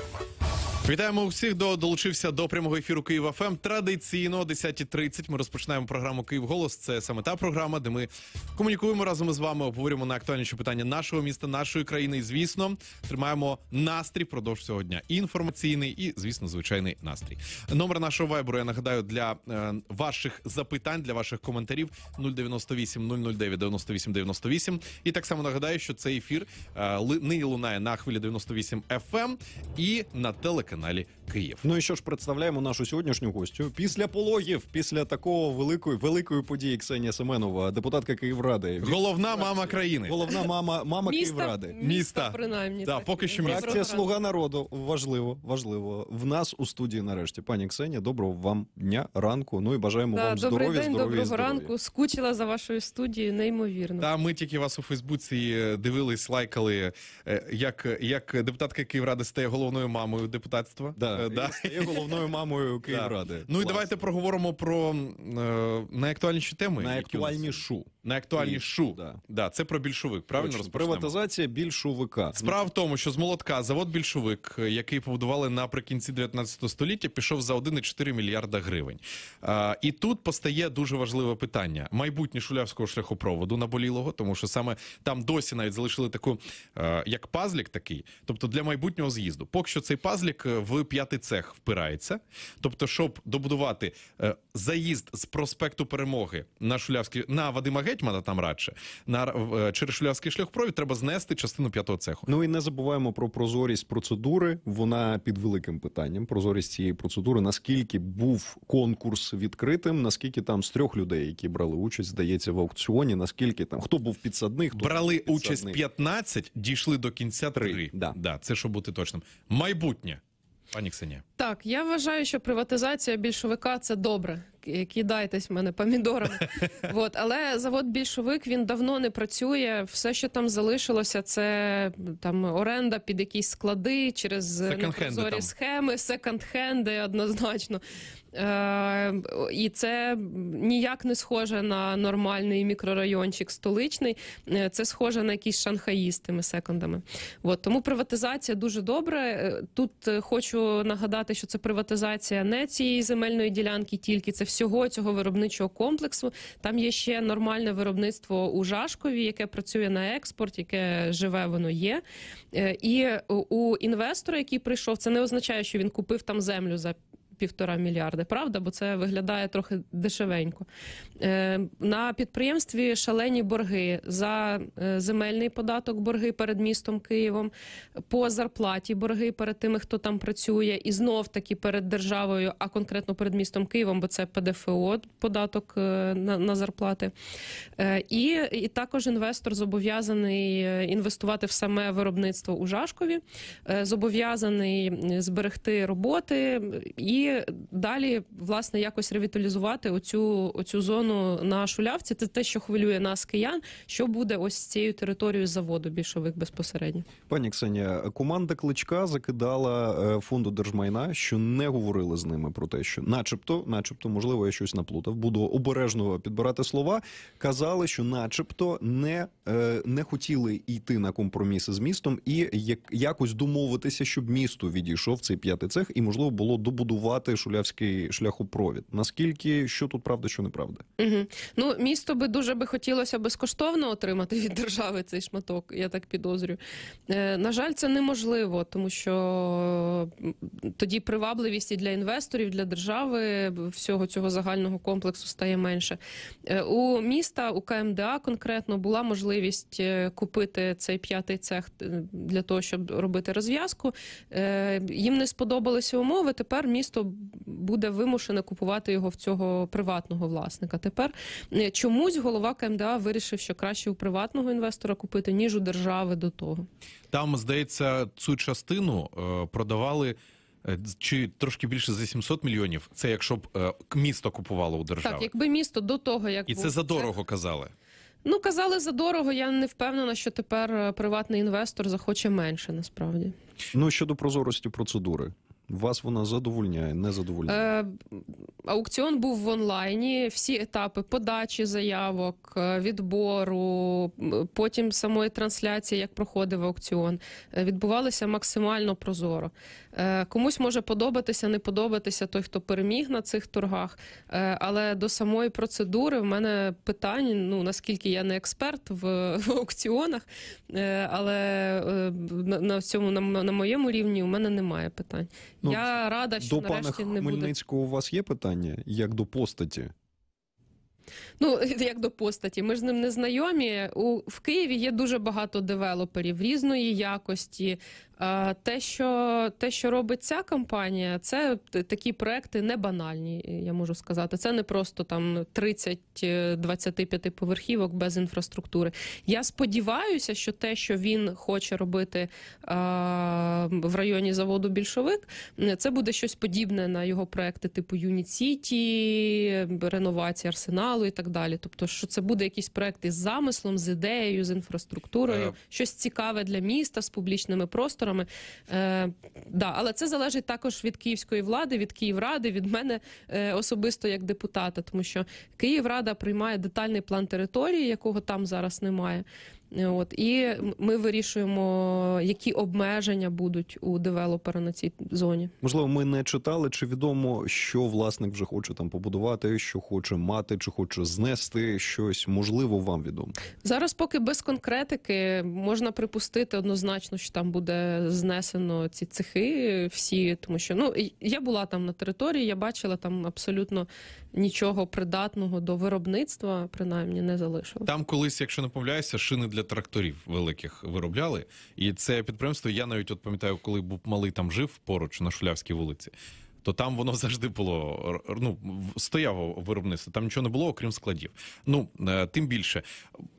crap. Вітаємо усіх, хто долучився до прямого ефіру Києва ФМ. Ем. Традиційно о 10.30 Ми розпочинаємо програму Київ Голос. Це саме та програма, де ми комунікуємо разом із вами, обговорюємо на актуальніші питання нашого міста, нашої країни. І, звісно, тримаємо настрій продовж цього дня. І інформаційний, і звісно, звичайний настрій. Номер нашого вайберу я нагадаю для е, ваших запитань, для ваших коментарів 098 009 98 98. І так само нагадаю, що цей ефір е, нині лунає на хвилі 98 FM ем і на телеканалі телеканалі Київ. Ну і що ж представляємо нашу сьогоднішню гостю після пологів, після такого великої великої події Ксенія Семенова, депутатка Київради, головна мама країни, головна мама, мама міста, Київради, міста, міста принаймні да, так, поки що міста. Фракція слуга народу важливо, важливо в нас у студії. Нарешті пані Ксенія, доброго вам дня, ранку. Ну і бажаємо да, вам здоров'я. Добрий день, здоров доброго здоров ранку. Скучила за вашою студією, неймовірно. Та ми тільки вас у Фейсбуці е, дивились, лайкали. Е, як як депутатка Київради стає головною мамою депутат мистецтва. Да. Е, да. стає головною мамою Київради. Ну і давайте проговоримо про е, найактуальніші теми. Найактуальнішу. Найактуальнішу да. да це про більшовик. Правильно розпочнемо? приватизація більшовика. Справа в тому, що з молотка завод більшовик, е, який побудували наприкінці 19 століття, пішов за 1,4 мільярда гривень. А, І тут постає дуже важливе питання: майбутнє шулявського шляхопроводу наболілого, тому що саме там досі навіть залишили таку а, е, як пазлік, такий, тобто для майбутнього з'їзду. Поки що цей пазлік е, в п'ятий цех впирається, тобто, щоб добудувати а, заїзд з проспекту перемоги на шулявський на Вадима гетьмана там радше на е, через шлюзький шляхпровід треба знести частину п'ятого цеху. Ну і не забуваємо про прозорість процедури. Вона під великим питанням. Прозорість цієї процедури. Наскільки був конкурс відкритим? Наскільки там з трьох людей, які брали участь, здається, в аукціоні? Наскільки там хто був підсадних? Хто брали був участь 15, дійшли до кінця три. 3. Да. да, це щоб бути точним. Майбутнє. Пані Ксенія. так я вважаю, що приватизація більшовика це добре. Е, кидайтесь в мене помідорами. От. Але завод більшовик він давно не працює. Все, що там залишилося, це там оренда під якісь склади через непрозорі схеми, секонд-хенди однозначно. Е, і це ніяк не схоже на нормальний мікрорайончик столичний. Е, це схоже на якісь шанхаї з тими секондами. От. Тому приватизація дуже добре. Е, тут хочу нагадати, що це приватизація не цієї земельної ділянки, тільки це всього цього виробничого комплексу. Там є ще нормальне виробництво у Жашкові, яке працює на експорт, яке живе воно є. І у інвестора, який прийшов, це не означає, що він купив там землю за півтора мільярди. Правда, бо це виглядає трохи дешевенько. Е, на підприємстві шалені борги за е, земельний податок, борги перед містом Києвом, по зарплаті борги перед тими, хто там працює, і знов таки перед державою, а конкретно перед містом Києвом, бо це ПДФО, податок е, на, на зарплати. І, і також інвестор зобов'язаний інвестувати в саме виробництво у Жашкові, зобов'язаний зберегти роботи і далі власне якось ревіталізувати оцю оцю зону на шулявці. Це те, що хвилює нас киян. Що буде ось цією територією заводу більшових безпосередньо? Пані Ксенія, команда кличка закидала е, фонду держмайна, що не говорили з ними про те, що, начебто, начебто, можливо, я щось наплутав. Буду обережно підбирати слова. Казали, що, начебто, не, е, не хотіли йти на компроміси з містом і як якось домовитися, щоб місто відійшов цей п'ятий цех, і можливо було добудувати прорвати шулявський шляхопровід. Наскільки що тут правда, що неправда? Угу. Ну місто би дуже би хотілося безкоштовно отримати від держави цей шматок. Я так підозрюю. Е, На жаль, це неможливо, тому що тоді привабливість і для інвесторів, для держави всього цього загального комплексу стає менше. Е, У міста у КМДА конкретно була можливість е, купити цей п'ятий цех е, для того, щоб робити розв'язку. Е, Їм не сподобалися умови. Тепер місто буде вимушена купувати його в цього приватного власника. Тепер е, чомусь голова КМДА вирішив, що краще у приватного інвестора купити ніж у держави до того. Там здається, цю частину е, продавали. Е, чи трошки більше за 700 мільйонів? Це якщо б місто купувало у державі? Так, якби місто до того, як і був це задорого цех... казали. Ну казали задорого. Я не впевнена, що тепер приватний інвестор захоче менше. Насправді, ну щодо прозорості процедури, вас вона задовольняє, не задовольняє? Е, аукціон був в онлайні. Всі етапи подачі заявок, е, відбору, потім самої трансляції, як проходив аукціон, е, відбувалися максимально прозоро. Е, комусь може подобатися, не подобатися той, хто переміг на цих торгах. Е, але до самої процедури в мене питання ну наскільки я не експерт в, в аукціонах, е, але на, цьому на, на моєму рівні у мене немає питань. Ну, я рада, що до нарешті пана не буде. Хмельницького у вас є питання як до постаті. Ну як до постаті, ми ж з ним не знайомі. У в Києві є дуже багато девелоперів різної якості. Те, що те, що робить ця компанія, це такі проекти не банальні. Я можу сказати. Це не просто там 30-25 поверхівок без інфраструктури. Я сподіваюся, що те, що він хоче робити в районі заводу більшовик, це буде щось подібне на його проекти, типу Юніт Сіті, реновація арсеналу і так далі далі. Тобто, що це буде якийсь проект із замислом, з ідеєю, з інфраструктурою, е... щось цікаве для міста з публічними просторами. Е, да, Але це залежить також від київської влади, від Київради, від мене е, особисто як депутата, тому що Київрада приймає детальний план території, якого там зараз немає. От і ми вирішуємо, які обмеження будуть у девелопера на цій зоні. Можливо, ми не читали, чи відомо, що власник вже хоче там побудувати, що хоче мати, чи хоче знести щось. Можливо, вам відомо зараз. Поки без конкретики можна припустити однозначно, що там буде знесено ці цехи, всі, тому що ну я була там на території, я бачила там абсолютно нічого придатного до виробництва, принаймні не залишилося. Там колись, якщо не помиляюся, шини для для тракторів великих виробляли. І це підприємство. Я навіть от пам'ятаю, коли був малий там жив поруч на Шулявській вулиці то там воно завжди було ну стояло виробництво. Там нічого не було, окрім складів. Ну е, тим більше,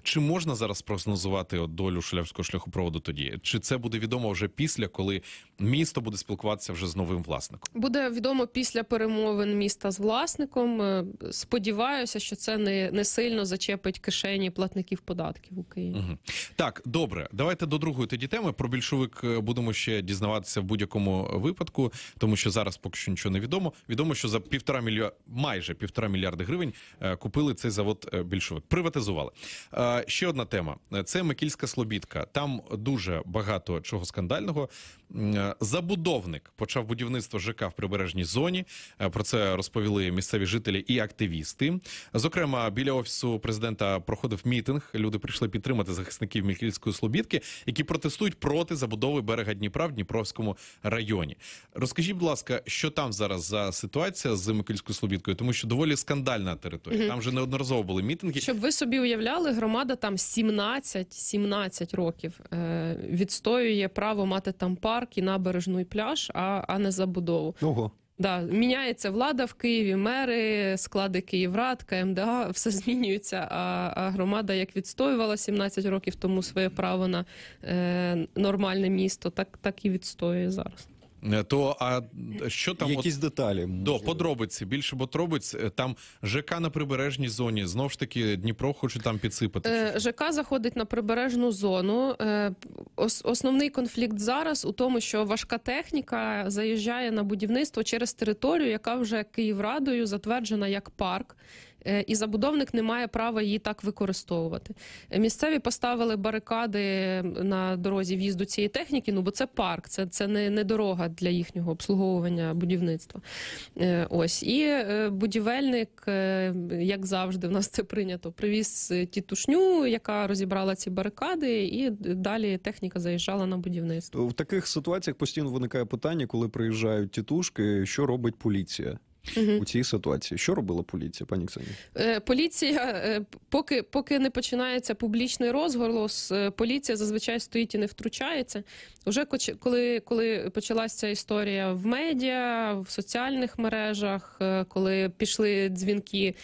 чи можна зараз прогнозувати долю шулявського шляхопроводу тоді? Чи це буде відомо вже після, коли місто буде спілкуватися вже з новим власником? Буде відомо після перемовин міста з власником. Е, сподіваюся, що це не не сильно зачепить кишені платників податків у Києві. Угу. Так, добре, давайте до другої тоді теми. Про більшовик е, будемо ще дізнаватися в будь-якому випадку, тому що зараз поки що нічого не відомо. Відомо, що за півтора мільярда, майже півтора мільярди гривень е, купили цей завод е, більшовик. Приватизували. Е, ще одна тема: це Микільська Слобідка. Там дуже багато чого скандального. Е, забудовник почав будівництво ЖК в прибережній зоні. Е, про це розповіли місцеві жителі і активісти. Зокрема, біля офісу президента проходив мітинг. Люди прийшли підтримати захисників мікільської Слобідки, які протестують проти забудови берега Дніпра в Дніпровському районі. Розкажіть, будь ласка, що там зараз за ситуація з Микільською Слобідкою, тому що доволі скандальна територія. Угу. Там вже неодноразово були мітинги. Щоб ви собі уявляли, громада там 17 17 років е, відстоює право мати там пар парк і набережну і пляж, а а не забудову. Ого. Да, міняється влада в Києві, мери, склади Київрад, КМДА, все змінюється. А, а громада як відстоювала 17 років тому своє право на е, нормальне місто, так так і відстоює зараз. Е, то а що там якісь от... деталі до подробиці? Більше подробиць е, там ЖК на прибережній зоні. Знов ж таки Дніпро хоче там підсипати. Е, ЖК заходить на прибережну зону. Е, основний конфлікт зараз у тому, що важка техніка заїжджає на будівництво через територію, яка вже Київрадою затверджена як парк. Е, і забудовник не має права її так використовувати. Е, місцеві поставили барикади на дорозі в'їзду цієї техніки. Ну бо це парк, це це не не дорога для їхнього обслуговування будівництва. Е, ось і будівельник, як завжди, в нас це прийнято. Привіз тітушню, яка розібрала ці барикади, і далі техніка заїжджала на будівництво. В таких ситуаціях постійно виникає питання, коли приїжджають тітушки, що робить поліція. Угу. У цій ситуації що робила поліція, пані Ксені? Е, поліція, е, поки поки не починається публічний розголос, е, поліція зазвичай стоїть і не втручається. Уже коли коли почалася ця історія в медіа, в соціальних мережах, коли пішли дзвінки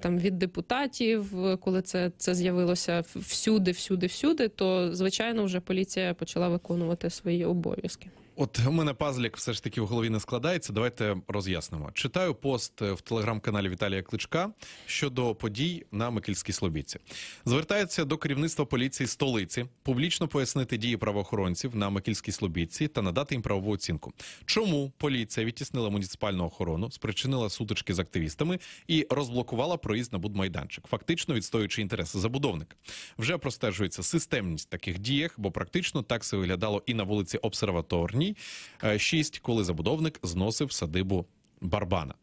там від депутатів, коли це це з'явилося всюди, всюди, всюди, то звичайно вже поліція почала виконувати свої обов'язки. От у мене пазлік все ж таки в голові не складається. Давайте роз'яснимо. Читаю пост е, в телеграм-каналі Віталія Кличка щодо подій на Микільській Слобідці. Звертається до керівництва поліції столиці, публічно пояснити дії правоохоронців на Микільській Слобідці та надати їм правову оцінку. Чому поліція відтіснила муніципальну охорону, спричинила сутички з активістами і розблокувала проїзд на будмайданчик, фактично відстоюючи інтереси забудовника. Вже простежується системність таких діях, бо практично так це виглядало і на вулиці Обсерваторні. Е, Січовій, 6, коли забудовник зносив садибу Барбана.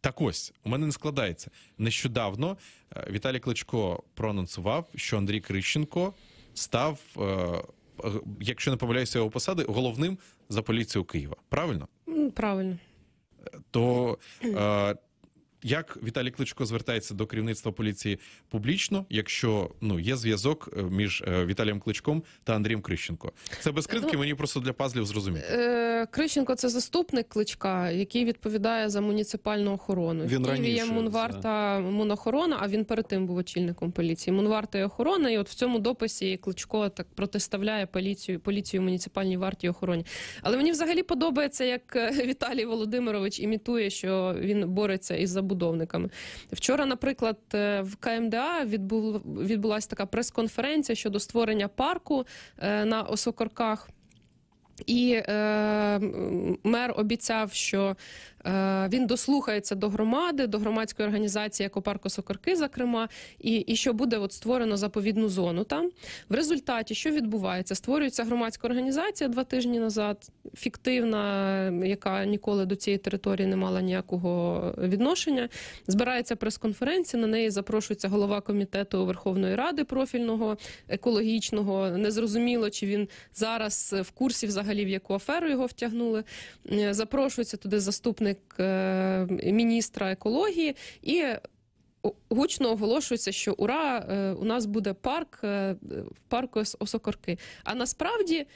Так ось у мене не складається. Нещодавно е, Віталій Кличко проанонсував, що Андрій Крищенко став, е, якщо не помиляюся його посади, головним за поліцію Києва. Правильно? Правильно. То як Віталій Кличко звертається до керівництва поліції публічно, якщо ну є зв'язок е, між е, Віталієм Кличком та Андрієм Крищенко? Це без ну, критки, мені просто для пазлів зрозуміти. Е, Крищенко це заступник кличка, який відповідає за муніципальну охорону. Він Києві є Мунварта да. Мунохорона, а він перед тим був очільником поліції. Мунварта і охорона, і от в цьому дописі Кличко так протиставляє поліцію, поліцію муніципальній варті охороні. Але мені взагалі подобається, як Віталій Володимирович імітує, що він бореться із забором забудовниками. Вчора, наприклад, е, в КМДА відбув відбулася така прес-конференція щодо створення парку е, на Осокорках. І е, мер обіцяв, що Е, він дослухається до громади, до громадської організації екопарку Сокорки, зокрема, і і що буде от створено заповідну зону. Там в результаті що відбувається, створюється громадська організація два тижні назад, фіктивна, яка ніколи до цієї території не мала ніякого відношення. Збирається прес-конференція. На неї запрошується голова комітету Верховної Ради профільного екологічного. Незрозуміло, чи він зараз в курсі взагалі в яку аферу його втягнули. Е, запрошується туди заступник заступник е, міністра екології і. Гучно оголошується, що ура, е, у нас буде парк е, в парку Осокорки. А насправді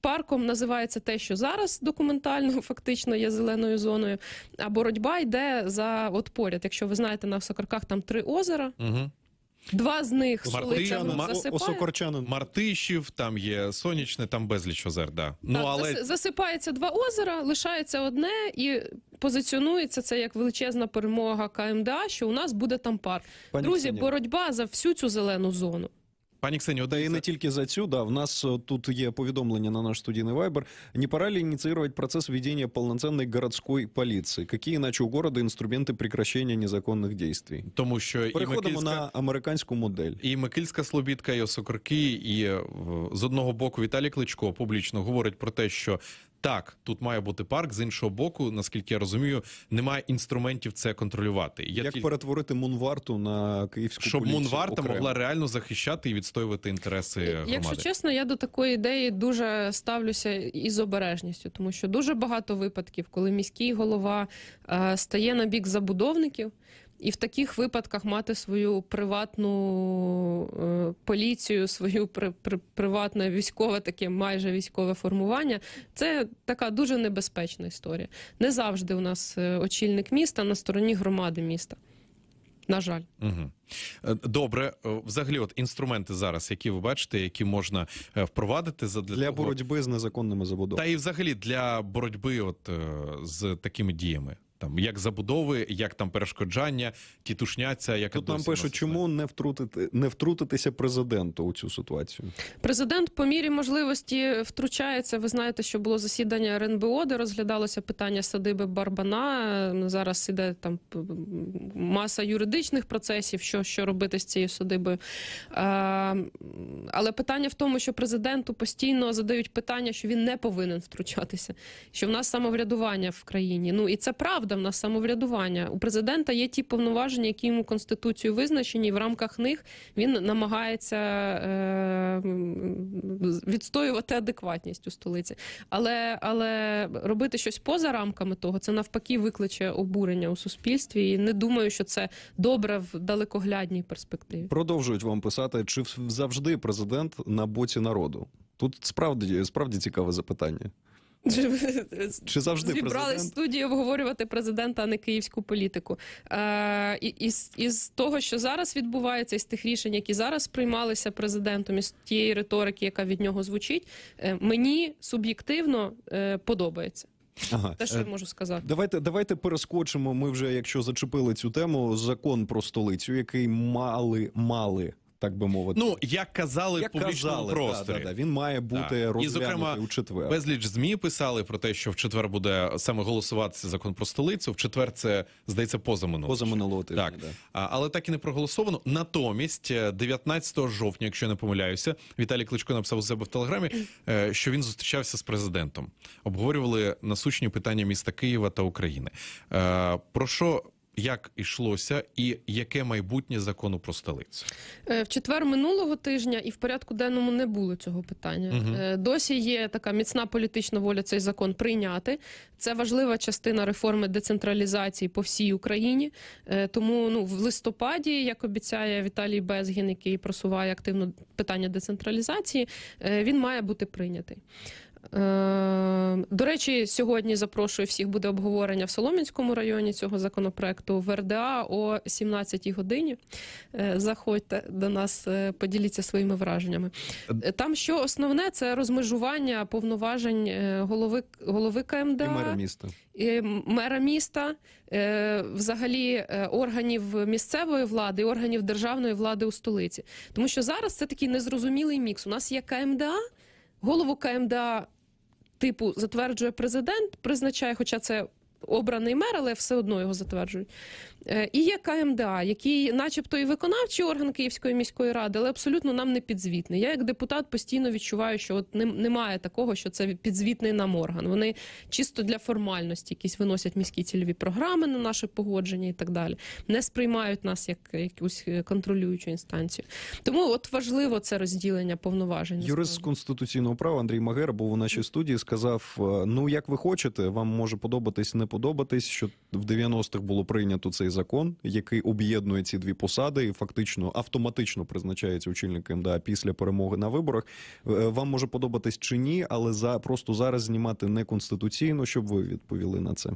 парком називається те, що зараз документально фактично є зеленою зоною. А боротьба йде за от поряд. Якщо ви знаєте, на Осокорках там три озера. Угу. Два з них Мартин, Осокорчанин. Мартишів, там є сонячне, там безліч озер. Да. Так, ну, але... Засипається два озера, лишається одне і позиціонується це як величезна перемога КМДА, що у нас буде там парк. Друзі, боротьба за всю цю зелену зону. Пані Ксенію, та і не тільки за цю, да, в нас е, тут є повідомлення на наш студійний вайбер. Не пора ли инициировать процесс введения полноценной городской полиции? Какие иначе у города інструменти прикращення незаконних действий? Тому що переходимо Микільська, на американську модель. І Микільська Слобідка, і Осокорки, і е, з одного боку Віталій Кличко публічно говорить про те, що так, тут має бути парк з іншого боку, наскільки я розумію, немає інструментів це контролювати. Я Як тільки... перетворити мунварту на київську щоб поліцію мунварта окремо? могла реально захищати і відстоювати інтереси е, громади. Якщо чесно, я до такої ідеї дуже ставлюся із обережністю, тому що дуже багато випадків, коли міський голова е, стає на бік забудовників і в таких випадках мати свою приватну е, поліцію, свою при, при, приватне військове, таке майже військове формування. Це така дуже небезпечна історія. Не завжди у нас е, очільник міста на стороні громади міста. На жаль, Угу. добре, взагалі, от інструменти зараз, які ви бачите, які можна впровадити за для, для того... боротьби з незаконними забудовами. та і взагалі для боротьби, от з такими діями там як забудови, як там перешкоджання, тітушняться, як Тут нам пишуть, чому не втрутити не втрутитися президенту у цю ситуацію. Президент по мірі можливості втручається. Ви знаєте, що було засідання РНБО, де розглядалося питання садиби Барбана. Зараз іде там маса юридичних процесів, що що робити з цією садибою. А, але питання в тому, що президенту постійно задають питання, що він не повинен втручатися, що в нас самоврядування в країні. Ну і це правда народом на самоврядування. У президента є ті повноваження, які йому конституцію визначені. і В рамках них він намагається е, відстоювати адекватність у столиці, але але робити щось поза рамками того, це навпаки викличе обурення у суспільстві. І не думаю, що це добре в далекоглядній перспективі. Продовжують вам писати, чи завжди президент на боці народу? Тут справді справді цікаве запитання. Чи завжди зібрались студії обговорювати президента, а не київську політику? Е, Із із того, що зараз відбувається, із тих рішень, які зараз приймалися президентом, із тієї риторики, яка від нього звучить, е, мені суб'єктивно е, подобається. Ага. Те, що е, я можу сказати, давайте давайте перескочимо. Ми вже, якщо зачепили цю тему, закон про столицю, який мали мали так би мовити. Ну як казали як в казали, просторі. Да, да, да. він має бути да. розглянутий у четвер. Безліч змі писали про те, що в четвер буде саме голосуватися закон про столицю. В четвер це здається позаминулого позаминулого тижня. Так. Да. А, але так і не проголосовано. Натомість, 19 е, жовтня, якщо я не помиляюся, Віталій Кличко написав у себе в телеграмі, е, що він зустрічався з президентом, обговорювали насущні питання міста Києва та України. Е, про що як ішлося, і яке майбутнє закону про столицю е, в четвер минулого тижня і в порядку денному не було цього питання. Угу. Досі є така міцна політична воля цей закон прийняти. Це важлива частина реформи децентралізації по всій Україні. Е, тому ну в листопаді, як обіцяє Віталій Безгін, який просуває активно питання децентралізації, він має бути прийнятий. Ем, до речі, сьогодні запрошую всіх. Буде обговорення в Солом'янському районі цього законопроекту в РДА о 17-й годині. Е, заходьте до нас, е, поділіться своїми враженнями. Е, там що основне це розмежування повноважень голови голови КМДА. І мера міста. І мера міста, взагалі органів місцевої влади і органів державної влади у столиці, тому що зараз це такий незрозумілий мікс. У нас є КМДА. Голову КМДА типу затверджує президент, призначає, хоча це обраний мер, але все одно його затверджують. Е, і є КМДА, який, начебто, і виконавчий орган Київської міської ради, але абсолютно нам не підзвітний. Я як депутат постійно відчуваю, що от немає такого, що це підзвітний нам орган. Вони чисто для формальності якісь виносять міські цільові програми на наше погодження і так далі. Не сприймають нас як якусь е, контролюючу інстанцію. Тому от важливо це розділення повноважень. Юрист конституційного права Андрій Магер був у нашій студії. Сказав: «Е, ну як ви хочете, вам може подобатись, не подобатись, що в 90-х було прийнято цей закон, який об'єднує ці дві посади, і фактично автоматично призначається очільник МДА після перемоги на виборах. Е, вам може подобатись чи ні, але за просто зараз знімати неконституційно, щоб ви відповіли на це.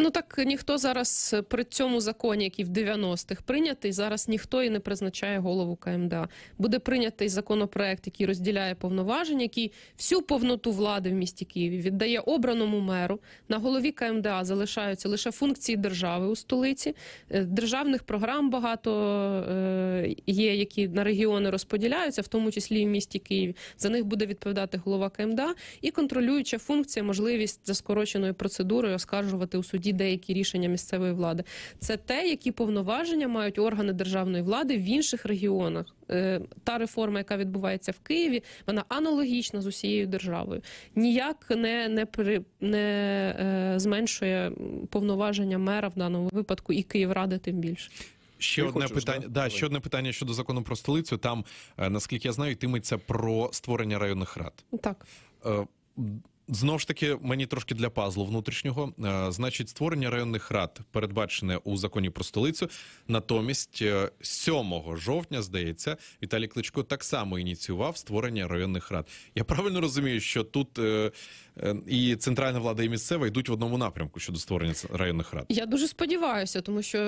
Ну так ніхто зараз е, при цьому законі, який в 90-х прийнятий, зараз ніхто і не призначає голову КМДА. Буде прийнятий законопроект, який розділяє повноваження, який всю повноту влади в місті Києві віддає обраному меру. На голові КМДА залишаються лише функції держави у столиці. Е, державних програм багато е, є, які на регіони розподіляються, в тому числі і в місті Києві. За них буде відповідати голова КМДА і контролююча функція, можливість за скороченою процедурою оскаржувати у суді суді деякі рішення місцевої влади. Це те, які повноваження мають органи державної влади в інших регіонах. Е, та реформа, яка відбувається в Києві, вона аналогічна з усією державою. Ніяк не не при не е, зменшує повноваження мера в даному випадку і Київради, тим більше. Ще одне хочеш, питання. Да, да ще одне питання щодо закону про столицю. Там е, наскільки я знаю, йтиметься про створення районних рад. Так. Е Знову ж таки, мені трошки для пазлу внутрішнього. Е, значить, створення районних рад передбачене у законі про столицю. Натомість, 7 е, жовтня, здається, Віталій Кличко так само ініціював створення районних рад. Я правильно розумію, що тут е, Е, і центральна влада і місцева йдуть в одному напрямку щодо створення районних рад. Я дуже сподіваюся, тому що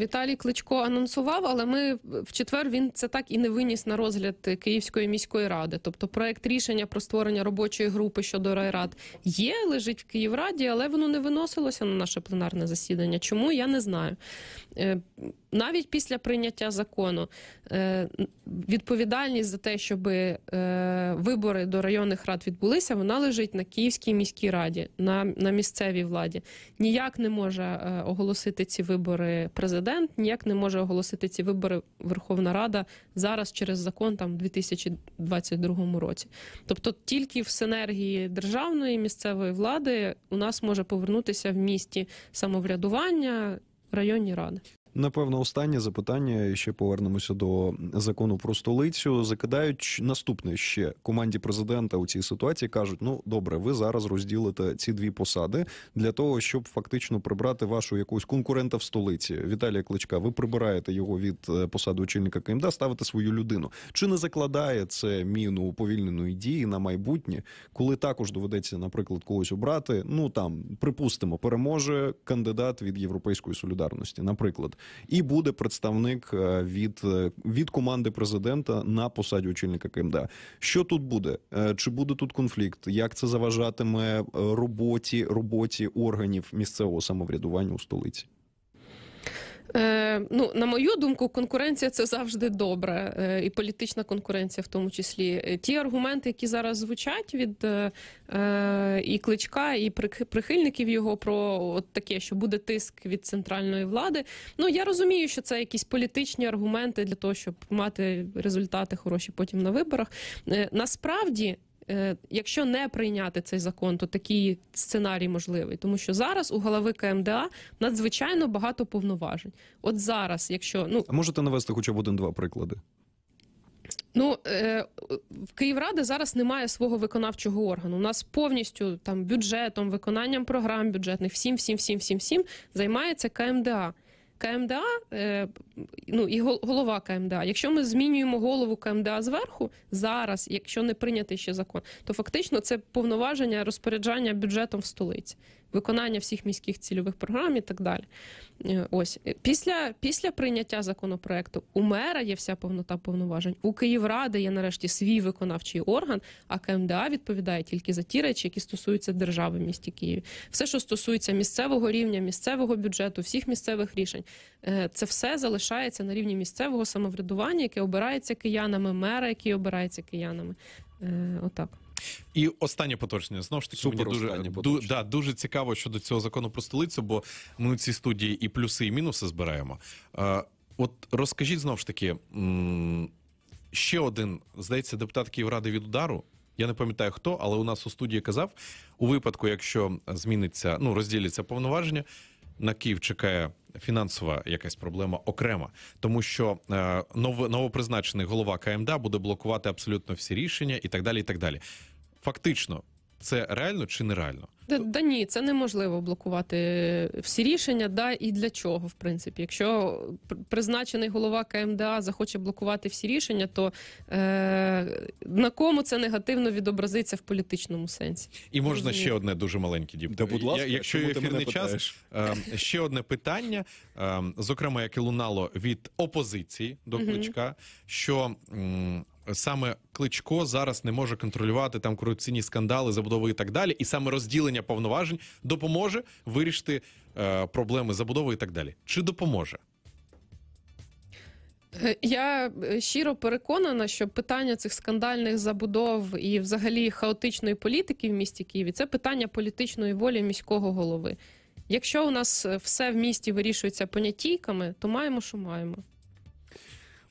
Віталій Кличко анонсував, але ми в четвер він це так і не виніс на розгляд Київської міської ради. Тобто, проект рішення про створення робочої групи щодо райрад є, лежить в Київраді, але воно не виносилося на наше пленарне засідання. Чому я не знаю? Е, навіть після прийняття закону е, відповідальність за те, щоб вибори до районних рад відбулися, вона лежить на Київ. Київській міській раді, на на місцевій владі, ніяк не може е, оголосити ці вибори президент, ніяк не може оголосити ці вибори Верховна Рада зараз через закон там у 2022 році. Тобто тільки в синергії державної місцевої влади у нас може повернутися в місті самоврядування районні ради. Напевно, останнє запитання ще повернемося до закону про столицю. Закидають наступне ще команді президента у цій ситуації. кажуть: ну добре, ви зараз розділите ці дві посади для того, щоб фактично прибрати вашу якусь конкурента в столиці. Віталія Кличка, ви прибираєте його від е, посади очільника КМДА, ставите свою людину. Чи не закладає це міну уповільненої дії на майбутнє, коли також доведеться, наприклад, когось обрати? Ну там припустимо, переможе кандидат від європейської солідарності, наприклад і буде представник е, від е, від команди президента на посаді очільника КМДА. Що тут буде? Е, чи буде тут конфлікт? Як це заважатиме роботі роботі органів місцевого самоврядування у столиці? Е, Ну, на мою думку, конкуренція це завжди добре, е, і політична конкуренція, в тому числі. Е, ті аргументи, які зараз звучать від е, е і кличка, і прихильників його про от таке, що буде тиск від центральної влади. Ну я розумію, що це якісь політичні аргументи для того, щоб мати результати хороші потім на виборах. Е, насправді. Е, якщо не прийняти цей закон, то такий сценарій можливий, тому що зараз у голови КМДА надзвичайно багато повноважень. От зараз, якщо ну а можете навести хоча б один-два приклади. Ну е, в Київради зараз немає свого виконавчого органу. У нас повністю там бюджетом, виконанням програм бюджетних всім, всім, всім, всім, всім займається КМДА. КМДА, е, ну і голова КМДА, якщо ми змінюємо голову КМДА зверху зараз, якщо не прийнятий ще закон, то фактично це повноваження розпоряджання бюджетом в столиці виконання всіх міських цільових програм і так далі. Е, ось після після прийняття законопроекту у мера є вся повнота повноважень. У Київради є нарешті свій виконавчий орган, а КМДА відповідає тільки за ті речі, які стосуються держави в місті Києві. Все, що стосується місцевого рівня, місцевого бюджету, всіх місцевих рішень, е, це все залишається на рівні місцевого самоврядування, яке обирається киянами, мера, який обирається киянами. Е, отак. І останнє поточення знову ж таки Супер мені дуже ду, да, дуже цікаво щодо цього закону про столицю, бо ми у цій студії і плюси, і мінуси збираємо. Е, от розкажіть знову ж таки м ще один здається депутат Київради від удару. Я не пам'ятаю хто, але у нас у студії казав у випадку, якщо зміниться, ну розділяться повноваження. На Київ чекає фінансова якась проблема окрема, тому що е, новопризначений голова КМДА буде блокувати абсолютно всі рішення і так далі. І так далі фактично. Це реально чи нереально? Да, да ні, це неможливо блокувати всі рішення. Да і для чого, в принципі, якщо призначений голова КМДА захоче блокувати всі рішення, то е, на кому це негативно відобразиться в політичному сенсі? І можна Розумію. ще одне дуже маленьке дім. Да, будь ласка, якщо є ефірний час, е, ще одне питання, е, зокрема, яке лунало від опозиції до кличка, що м, саме Кличко зараз не може контролювати там корупційні скандали, забудови і так далі, і саме розділення повноважень допоможе вирішити е, проблеми забудови і так далі. Чи допоможе? Е, я е, щиро переконана, що питання цих скандальних забудов і, взагалі, хаотичної політики в місті Києві це питання політичної волі міського голови. Якщо у нас е, все в місті вирішується понятійками, то маємо, що маємо.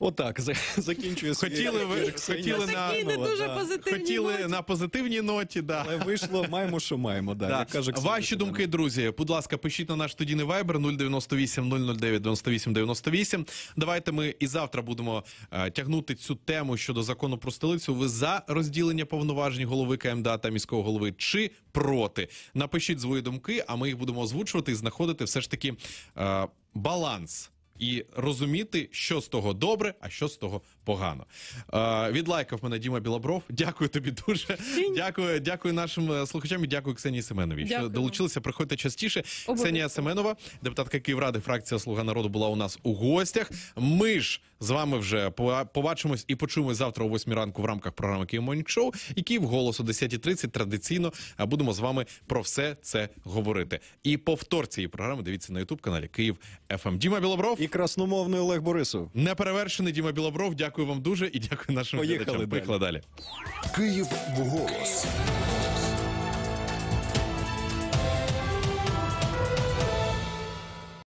Отак закінчує хотіли ви хотіли на не дуже позитивні хотіли ноті. на позитивній ноті. Да але вийшло. Маємо, що маємо. Да, да. Як ваші думки, друзі. Будь ласка, пишіть на наш тодіний вайбер 098 009 98 98. Давайте ми і завтра будемо а, е, тягнути цю тему щодо закону про столицю. Ви за розділення повноважень голови КМДА та міського голови чи проти? Напишіть свої думки, а ми їх будемо озвучувати і знаходити все ж таки а, е, баланс і розуміти, що з того добре, а що з того погано. Е, Відлайкав мене Діма Білобров. Дякую тобі дуже. Дякую, дякую нашим е, слухачам і дякую Ксенії Семеновій. Що долучилися, приходьте частіше. Ксенія Семенова, депутатка Київради, фракція Слуга народу була у нас у гостях. Ми ж. З вами вже побачимось і почуємо завтра о 8 ранку в рамках програми Київ Шоу і Київ голос о 10.30 Традиційно е, будемо з вами про все це говорити. І повтор цієї програми дивіться на Ютуб каналі Київ ФМ. Ем. Діма Білобров і красномовний Олег Борисов. Неперевершений Діма Білобров. Дякую вам дуже і дякую нашим Поїхали глядачам. Поїхали далі. Київ в голос.